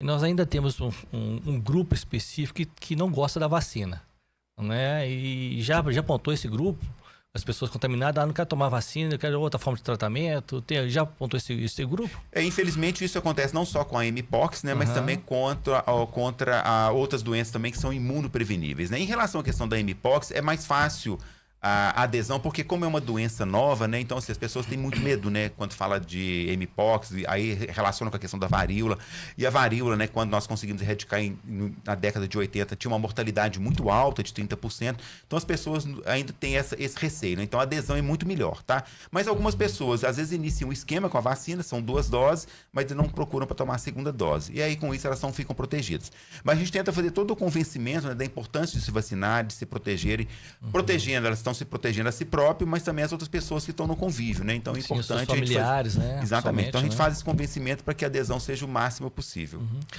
E nós ainda temos um, um, um grupo específico que, que, não gosta da vacina. Né? E já, já apontou esse grupo, as pessoas contaminadas, ah, não querem tomar vacina, eu outra forma de tratamento. Tem, já apontou esse, esse grupo? É, infelizmente, isso acontece não só com a MPOX, né, uhum. mas também contra, contra ah, outras doenças também que são imunopreveníveis. Né? Em relação à questão da MPOX, é mais fácil a adesão, porque como é uma doença nova, né? Então, assim, as pessoas têm muito medo, né? Quando fala de MPOX, aí relaciona com a questão da varíola. E a varíola, né? Quando nós conseguimos erradicar em, na década de 80, tinha uma mortalidade muito alta, de 30%. Então, as pessoas ainda têm essa, esse receio, né? Então, a adesão é muito melhor, tá? Mas algumas pessoas, às vezes, iniciam um esquema com a vacina, são duas doses, mas não procuram para tomar a segunda dose. E aí, com isso, elas não ficam protegidas. Mas a gente tenta fazer todo o convencimento né, da importância de se vacinar, de se protegerem, uhum. protegendo elas estão se protegendo a si próprio, mas também as outras pessoas que estão no convívio, né? Então é Sim, importante. Os familiares, faz... né? Exatamente. Então a gente né? faz esse convencimento para que a adesão seja o máximo possível. Uhum.